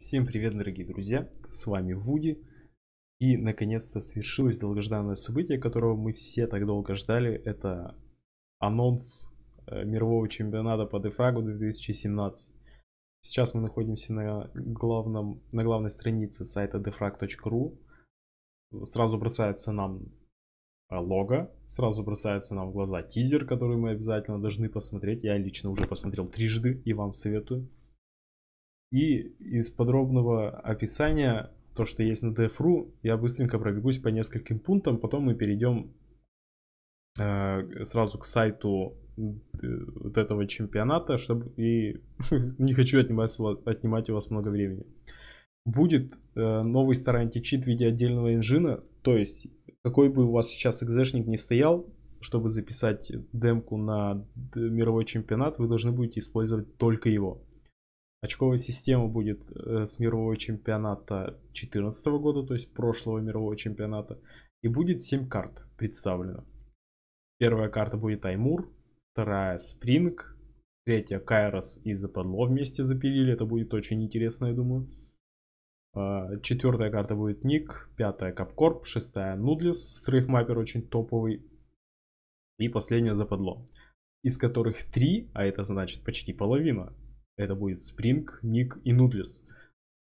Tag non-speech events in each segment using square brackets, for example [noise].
Всем привет, дорогие друзья! С вами Вуди. И наконец-то свершилось долгожданное событие, которого мы все так долго ждали. Это анонс э, мирового чемпионата по дефрагу 2017. Сейчас мы находимся на, главном, на главной странице сайта defrag.ru. Сразу бросается нам э, лого, сразу бросается нам в глаза тизер, который мы обязательно должны посмотреть. Я лично уже посмотрел трижды и вам советую. И из подробного описания, то, что есть на DF.ru, я быстренько пробегусь по нескольким пунктам, потом мы перейдем э, сразу к сайту вот этого чемпионата, чтобы и [laughs] не хочу отнимать, отнимать у вас много времени. Будет э, новый старый античит в виде отдельного инжина, то есть какой бы у вас сейчас экзешник не стоял, чтобы записать демку на мировой чемпионат, вы должны будете использовать только его. Очковая система будет э, с мирового чемпионата 2014 года, то есть прошлого мирового чемпионата. И будет 7 карт представлено. Первая карта будет Таймур, вторая Спринг, третья Кайрос и Западло вместе запилили. Это будет очень интересно, я думаю. А, Четвертая карта будет Ник, пятая Капкорп, шестая Нудлис, стрейфмаппер очень топовый. И последняя Западло, из которых три, а это значит почти половина, это будет Spring, Ник и Nudless.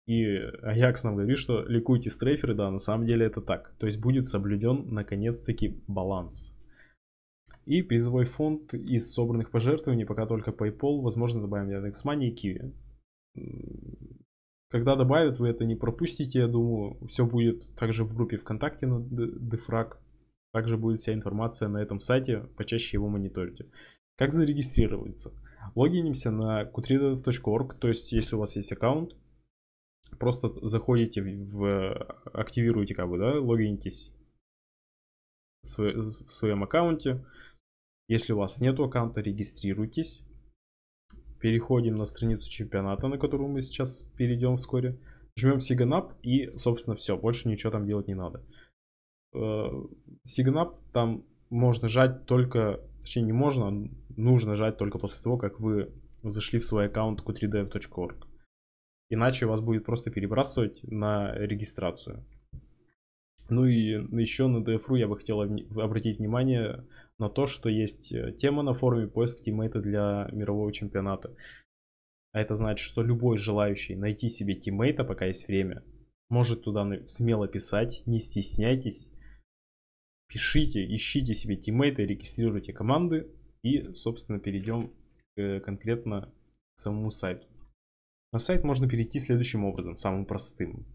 И Аякс нам говорит, что ликуйте стрейферы, да, на самом деле это так. То есть будет соблюден, наконец-таки, баланс. И призовой фонд из собранных пожертвований пока только PayPal, возможно, добавим Яндекс.Мани и Киви. Когда добавят, вы это не пропустите, я думаю. Все будет также в группе ВКонтакте на Дефраг. Также будет вся информация на этом сайте, почаще его мониторите. Как зарегистрироваться? Логинимся на qtradata.org, то есть если у вас есть аккаунт, просто заходите в, активируете как бы, да, логинитесь в, своем аккаунте. Если у вас нет аккаунта, регистрируйтесь. Переходим на страницу чемпионата, на которую мы сейчас перейдем вскоре. Жмем Sign Up и, собственно, все. Больше ничего там делать не надо. Э, Sign Up там можно жать только... Точнее, не можно, нужно жать только после того, как вы зашли в свой аккаунт q3dev.org. Иначе вас будет просто перебрасывать на регистрацию. Ну и еще на DFRU я бы хотел обратить внимание на то, что есть тема на форуме «Поиск тиммейта для мирового чемпионата». А это значит, что любой желающий найти себе тиммейта, пока есть время, может туда смело писать, не стесняйтесь. Пишите, ищите себе тиммейта, регистрируйте команды, и, собственно, перейдем э, конкретно к самому сайту. На сайт можно перейти следующим образом, самым простым.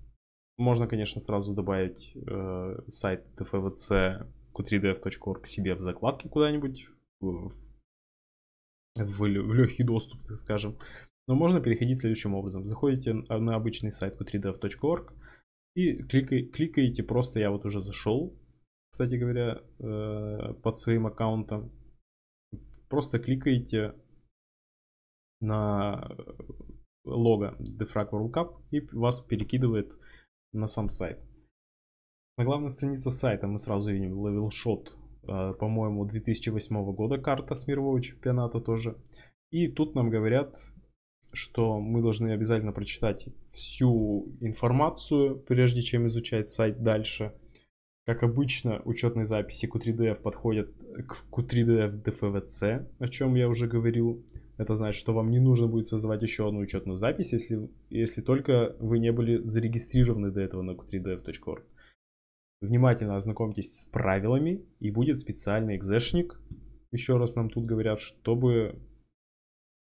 Можно, конечно, сразу добавить э, сайт tfvc.q3df.org себе в закладке куда-нибудь, в, в, в легкий доступ, так скажем. Но можно переходить следующим образом. Заходите на обычный сайт q3dev.org и кликай, кликаете просто, я вот уже зашел, кстати говоря, э, под своим аккаунтом просто кликаете на э, лого Defrag World Cup и вас перекидывает на сам сайт. На главной странице сайта мы сразу видим левелшот, э, по-моему, 2008 года карта с мирового чемпионата тоже. И тут нам говорят, что мы должны обязательно прочитать всю информацию, прежде чем изучать сайт дальше – как обычно, учетные записи Q3DF подходят к Q3DF DFVC, о чем я уже говорил. Это значит, что вам не нужно будет создавать еще одну учетную запись, если, если только вы не были зарегистрированы до этого на q3df.org. Внимательно ознакомьтесь с правилами, и будет специальный экзешник, еще раз нам тут говорят, чтобы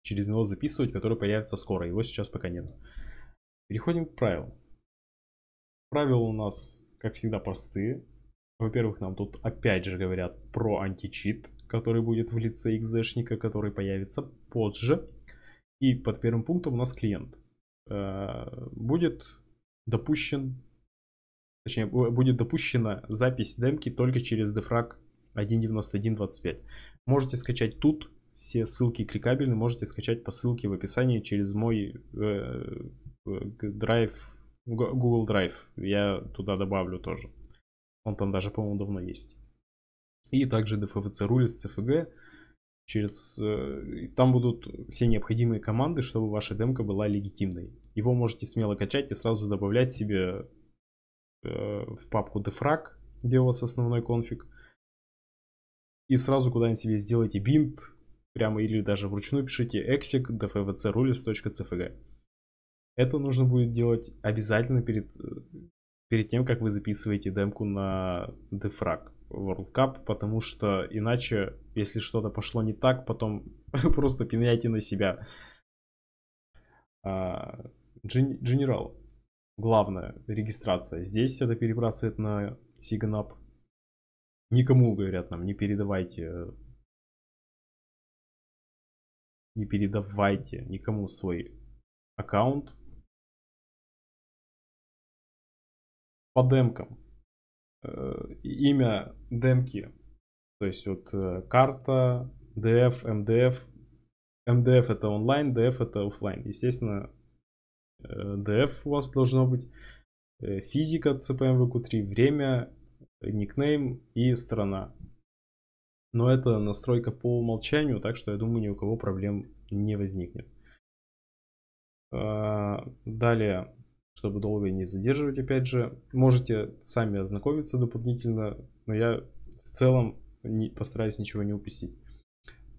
через него записывать, который появится скоро. Его сейчас пока нет. Переходим к правилам. Правила у нас как всегда, простые. Во-первых, нам тут опять же говорят про античит, который будет в лице экзешника, который появится позже. И под первым пунктом у нас клиент. Э, будет допущен, точнее, будет допущена запись демки только через дефраг 1.91.25. Можете скачать тут, все ссылки кликабельны, можете скачать по ссылке в описании через мой э, э, драйв Google Drive. Я туда добавлю тоже. Он там даже, по-моему, давно есть. И также DFVC рули с CFG. Через, э, там будут все необходимые команды, чтобы ваша демка была легитимной. Его можете смело качать и сразу добавлять себе э, в папку defrag, где у вас основной конфиг. И сразу куда-нибудь себе сделайте бинт, прямо или даже вручную пишите exec dfvc rules.cfg. Это нужно будет делать обязательно перед, э, перед тем, как вы записываете демку на дефраг World Cup, потому что иначе, если что-то пошло не так, потом [laughs] просто пеняйте на себя. Генерал. А, Главное, регистрация. Здесь это перебрасывает на Сиганап. Никому, говорят нам, не передавайте э, не передавайте никому свой аккаунт, по демкам. Э, имя демки. То есть вот э, карта, DF, MDF. MDF это онлайн, DF это офлайн. Естественно, DF э, у вас должно быть. Физика CPMVQ3, эм время, никнейм и страна. Но это настройка по умолчанию, так что я думаю, ни у кого проблем не возникнет. Далее, чтобы долго не задерживать, опять же. Можете сами ознакомиться дополнительно, но я в целом не, постараюсь ничего не упустить.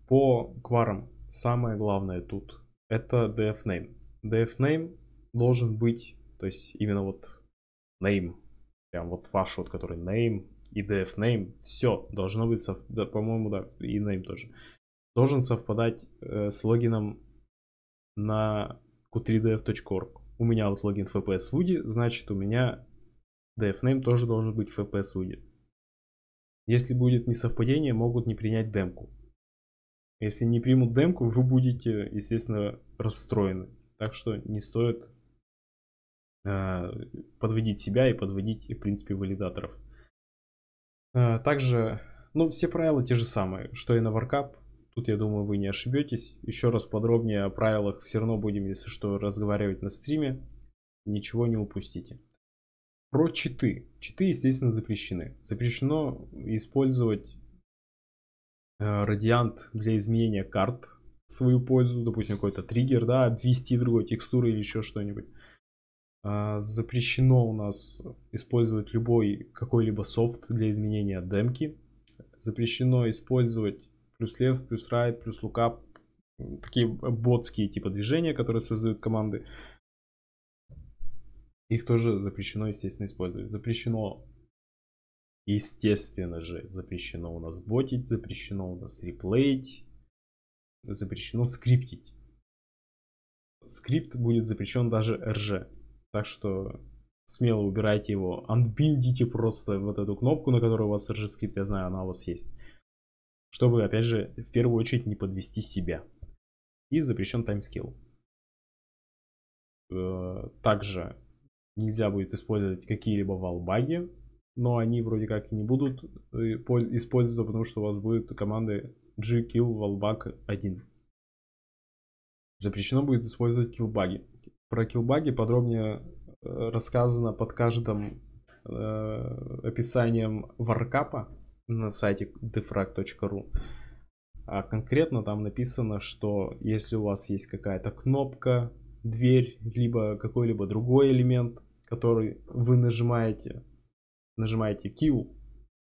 По кварам самое главное тут это dfname. dfname должен быть, то есть именно вот name, прям вот ваш вот который name и dfname, все должно быть, сов... да, по-моему, да, и name тоже, должен совпадать э, с логином на q3df.org у меня вот логин FPS Woody, значит у меня DFName тоже должен быть FPS Woody. Если будет несовпадение, могут не принять демку. Если не примут демку, вы будете, естественно, расстроены. Так что не стоит э, подводить себя и подводить, в принципе, валидаторов. Э, также, ну, все правила те же самые, что и на Warcup. Тут, я думаю, вы не ошибетесь. Еще раз подробнее о правилах все равно будем, если что, разговаривать на стриме. Ничего не упустите. Про читы. Читы, естественно, запрещены. Запрещено использовать э, радиант для изменения карт в свою пользу, допустим, какой-то триггер, да, обвести другой текстуры или еще что-нибудь. А, запрещено у нас использовать любой какой-либо софт для изменения демки. Запрещено использовать плюс лев, плюс райт, плюс лукап. Такие ботские типа движения, которые создают команды. Их тоже запрещено, естественно, использовать. Запрещено, естественно же, запрещено у нас ботить, запрещено у нас реплеить, запрещено скриптить. Скрипт будет запрещен даже РЖ. Так что смело убирайте его, анбиндите просто вот эту кнопку, на которой у вас RG-скрипт, я знаю, она у вас есть чтобы, опять же, в первую очередь не подвести себя. И запрещен таймскилл. Э, также нельзя будет использовать какие-либо валбаги, но они вроде как и не будут э, использоваться, потому что у вас будут команды gkill wallbag 1. Запрещено будет использовать килбаги. Про килбаги подробнее э, рассказано под каждым э, описанием варкапа, на сайте defrag.ru. А конкретно там написано, что если у вас есть какая-то кнопка, дверь, либо какой-либо другой элемент, который вы нажимаете, нажимаете kill,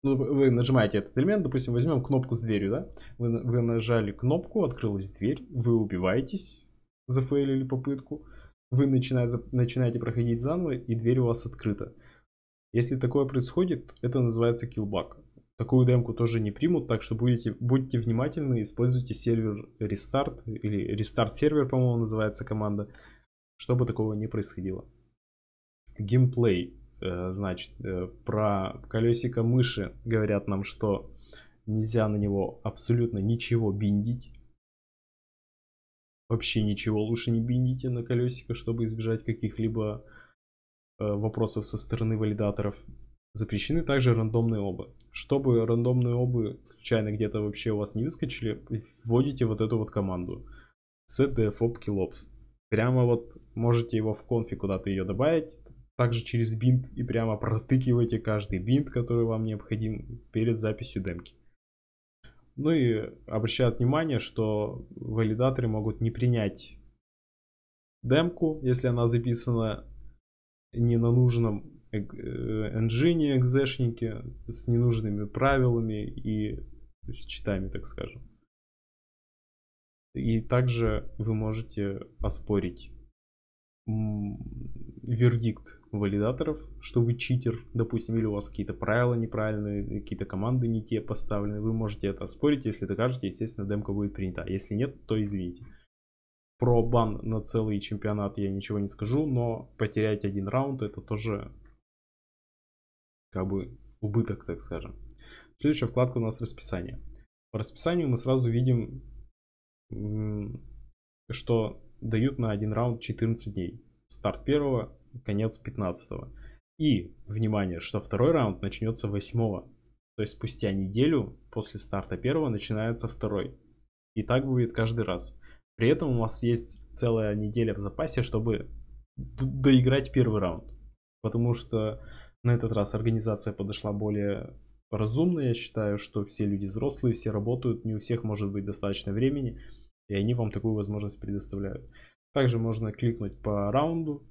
ну, вы нажимаете этот элемент, допустим, возьмем кнопку с дверью, да? Вы, вы нажали кнопку, открылась дверь, вы убиваетесь, зафейлили попытку, вы начинаете, начинаете проходить заново, и дверь у вас открыта. Если такое происходит, это называется киллбак такую демку тоже не примут, так что будете, будьте внимательны, используйте сервер рестарт или рестарт сервер, по-моему, называется команда, чтобы такого не происходило. Геймплей, э, значит, э, про колесико мыши говорят нам, что нельзя на него абсолютно ничего биндить. Вообще ничего лучше не биндите на колесико, чтобы избежать каких-либо э, вопросов со стороны валидаторов. Запрещены также рандомные обы. Чтобы рандомные обы случайно где-то вообще у вас не выскочили, вводите вот эту вот команду. setdfob.kilops. Прямо вот можете его в конфи куда-то ее добавить, также через бинт и прямо протыкивайте каждый бинт, который вам необходим перед записью демки. Ну и обращают внимание, что валидаторы могут не принять демку, если она записана не на нужном энджини, э, экзешники с ненужными правилами и с читами, так скажем. И также вы можете оспорить вердикт валидаторов, что вы читер, допустим, или у вас какие-то правила неправильные, какие-то команды не те поставлены, вы можете это оспорить, если докажете, естественно, демка будет принята. если нет, то извините. Про бан на целый чемпионат я ничего не скажу, но потерять один раунд это тоже как бы убыток, так скажем. Следующая вкладка у нас расписание. По расписанию мы сразу видим, что дают на один раунд 14 дней. Старт первого, конец 15. И, внимание, что второй раунд начнется 8. То есть спустя неделю после старта первого начинается второй. И так будет каждый раз. При этом у вас есть целая неделя в запасе, чтобы доиграть первый раунд. Потому что на этот раз организация подошла более разумно, я считаю, что все люди взрослые, все работают, не у всех может быть достаточно времени, и они вам такую возможность предоставляют. Также можно кликнуть по раунду,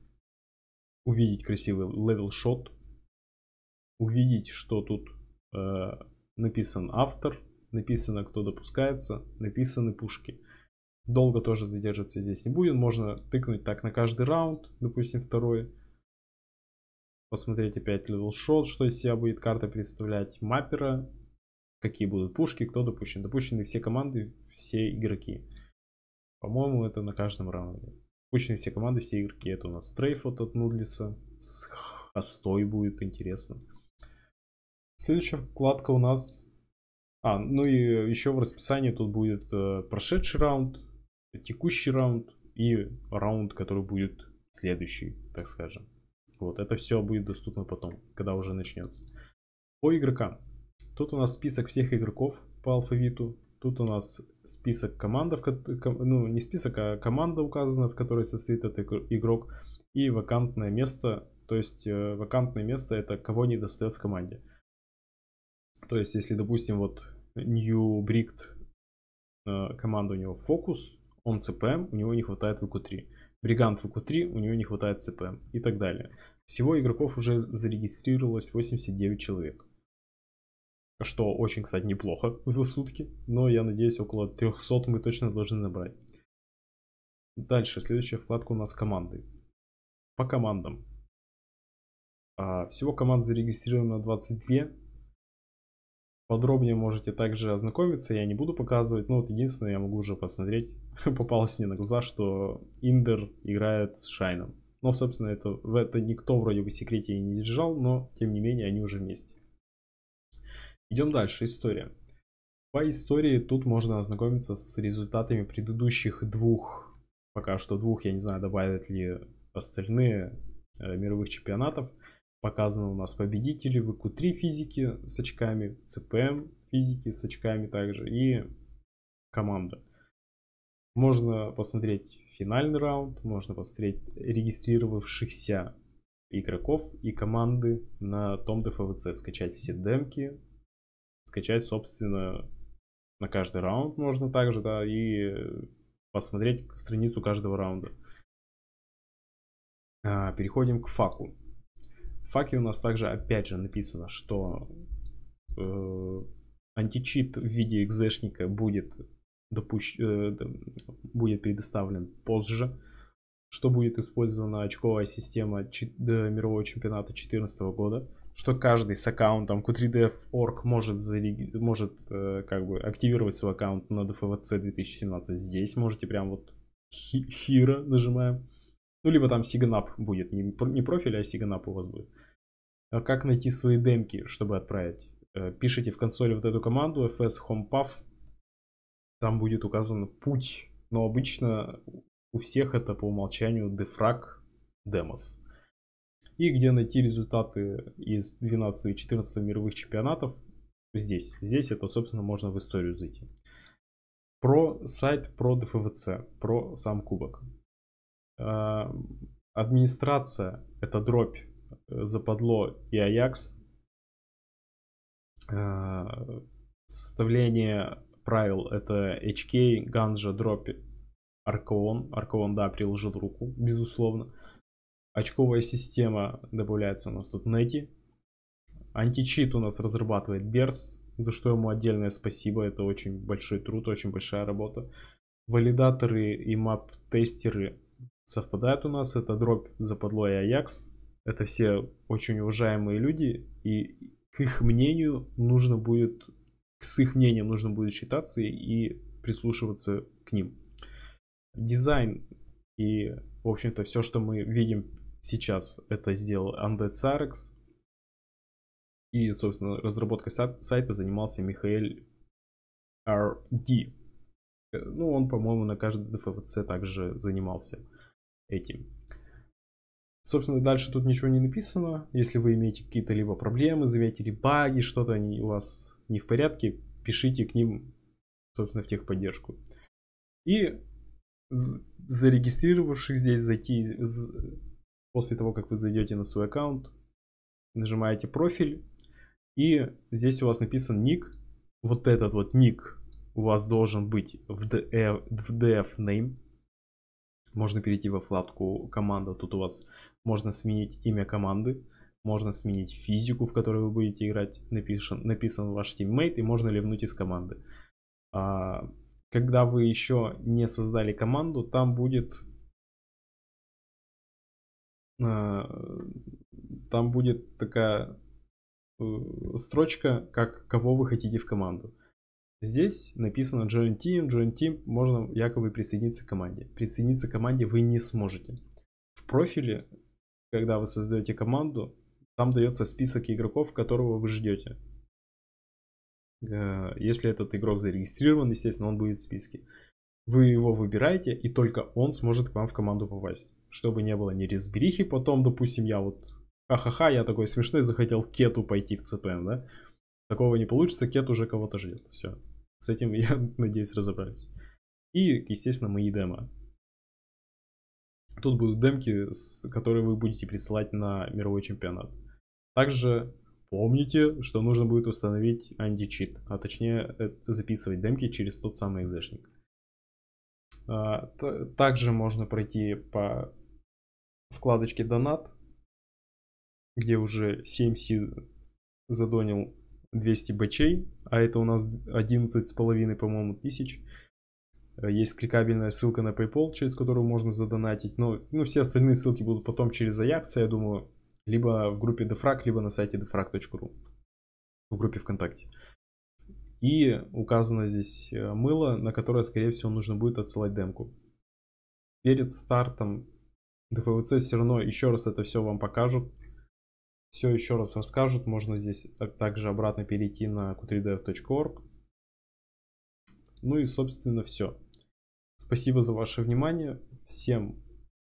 увидеть красивый левел-шот, увидеть, что тут э, написан автор, написано, кто допускается, написаны пушки. Долго тоже задерживаться здесь не будет. можно тыкнуть так на каждый раунд, допустим, второй, Посмотреть опять level shot, что из себя будет карта представлять, маппера, какие будут пушки, кто допущен. Допущены все команды, все игроки. По-моему, это на каждом раунде. Допущены все команды, все игроки. Это у нас стрейф вот от Нудлиса. С хостой будет интересно. Следующая вкладка у нас... А, ну и еще в расписании тут будет э, прошедший раунд, текущий раунд и раунд, который будет следующий, так скажем. Вот, это все будет доступно потом, когда уже начнется. По игрокам. Тут у нас список всех игроков по алфавиту. Тут у нас список команд, ну не список, а команда указана, в которой состоит этот игрок. И вакантное место, то есть э, вакантное место это кого не достает в команде. То есть если, допустим, вот New Bricked э, команда у него Focus, он CPM, у него не хватает ВК3. Бриганд ФК-3, у него не хватает ЦП и так далее. Всего игроков уже зарегистрировалось 89 человек. Что очень, кстати, неплохо за сутки, но я надеюсь около 300 мы точно должны набрать. Дальше, следующая вкладка у нас команды. По командам. А, всего команд зарегистрировано 22, Подробнее можете также ознакомиться, я не буду показывать, но вот единственное, я могу уже посмотреть, [laughs] попалось мне на глаза, что Индер играет с Шайном. Но, собственно, это, в это никто вроде бы секрете и не держал, но, тем не менее, они уже вместе. Идем дальше, история. По истории тут можно ознакомиться с результатами предыдущих двух, пока что двух, я не знаю, добавят ли остальные э, мировых чемпионатов – показаны у нас победители в ИКУ-3 физики с очками, ЦПМ эм физики с очками также и команда. Можно посмотреть финальный раунд, можно посмотреть регистрировавшихся игроков и команды на том ДФВЦ, скачать все демки, скачать, собственно, на каждый раунд можно также, да, и посмотреть страницу каждого раунда. А, переходим к факу факе у нас также опять же написано, что э, античит в виде экзешника будет, допущ... э, будет предоставлен позже, что будет использована очковая система чи... э, мирового чемпионата 2014 года, что каждый с аккаунтом Q3DF.org может, зареги... может э, как бы активировать свой аккаунт на DFVC 2017 здесь, можете прям вот хира нажимаем. Ну, либо там сиганап будет, не, не профиль, а сиганап у вас будет. А как найти свои демки, чтобы отправить? Э, пишите в консоли вот эту команду fs homepath. Там будет указан путь. Но обычно у всех это по умолчанию defrag demos. И где найти результаты из 12 и 14 мировых чемпионатов? Здесь. Здесь это, собственно, можно в историю зайти. Про сайт, про ДФВЦ, про сам кубок. Э, администрация – это дробь Э, западло и Аякс. Э, составление правил это HK, Ганжа, Дропи, Аркоон. Аркоон, да, приложил руку, безусловно. Очковая система добавляется у нас тут Нети. Античит у нас разрабатывает Берс, за что ему отдельное спасибо. Это очень большой труд, очень большая работа. Валидаторы и мап-тестеры совпадают у нас. Это дробь, западло и Аякс. Это все очень уважаемые люди, и к их мнению нужно будет, с их мнением нужно будет считаться и прислушиваться к ним. Дизайн и, в общем-то, все, что мы видим сейчас, это сделал Undead Sarex. И, собственно, разработкой сайта занимался Михаил RD. Э, ну, он, по-моему, на каждой ДФВЦ также занимался этим. Собственно, дальше тут ничего не написано. Если вы имеете какие-то либо проблемы, заметили баги, что-то они у вас не в порядке, пишите к ним, собственно, в техподдержку. И зарегистрировавшись здесь, зайти после того, как вы зайдете на свой аккаунт, нажимаете профиль, и здесь у вас написан ник. Вот этот вот ник у вас должен быть в df, э, в df name. Можно перейти во вкладку команда. Тут у вас можно сменить имя команды, можно сменить физику, в которой вы будете играть, написан написан ваш тиммейт, и можно ливнуть из команды. А, когда вы еще не создали команду, там будет... А, там будет такая э, строчка, как кого вы хотите в команду. Здесь написано Join Team, Join Team, можно якобы присоединиться к команде. Присоединиться к команде вы не сможете. В профиле когда вы создаете команду, там дается список игроков, которого вы ждете. Э, если этот игрок зарегистрирован, естественно, он будет в списке. Вы его выбираете, и только он сможет к вам в команду попасть. Чтобы не было ни резберихи, потом, допустим, я вот ха-ха-ха, я такой смешной, захотел Кету пойти в ЦПМ, да? Такого не получится, Кет уже кого-то ждет. Все. С этим, [laughs] я надеюсь, разобрались. И, естественно, мои демо. Тут будут демки, которые вы будете присылать на мировой чемпионат. Также помните, что нужно будет установить античит, а точнее э, записывать демки через тот самый экзешник. А, также можно пройти по вкладочке «Донат», где уже 7C задонил 200 бачей, а это у нас 11,5, по-моему, тысяч. Э, есть кликабельная ссылка на PayPal, через которую можно задонатить. Но ну, все остальные ссылки будут потом через Аякса, я думаю. Либо в группе Defrag, либо на сайте defrag.ru. В группе ВКонтакте. И указано здесь э, мыло, на которое, скорее всего, нужно будет отсылать демку. Перед стартом ДФВЦ все равно еще раз это все вам покажут. Все еще раз расскажут. Можно здесь а, также обратно перейти на q3dev.org. Ну и, собственно, все. Спасибо за ваше внимание. Всем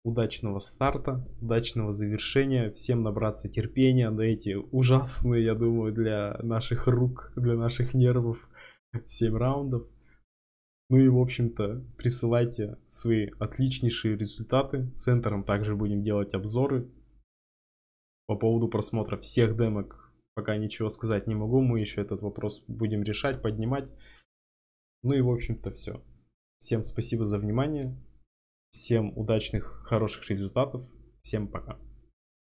удачного старта, удачного завершения, всем набраться терпения на эти ужасные, я думаю, для наших рук, для наших нервов 7 раундов. Ну и, в общем-то, присылайте свои отличнейшие результаты. Центром также будем делать обзоры. По поводу просмотра всех демок пока ничего сказать не могу. Мы еще этот вопрос будем решать, поднимать. Ну и, в общем-то, все. Всем спасибо за внимание. Всем удачных, хороших результатов. Всем пока.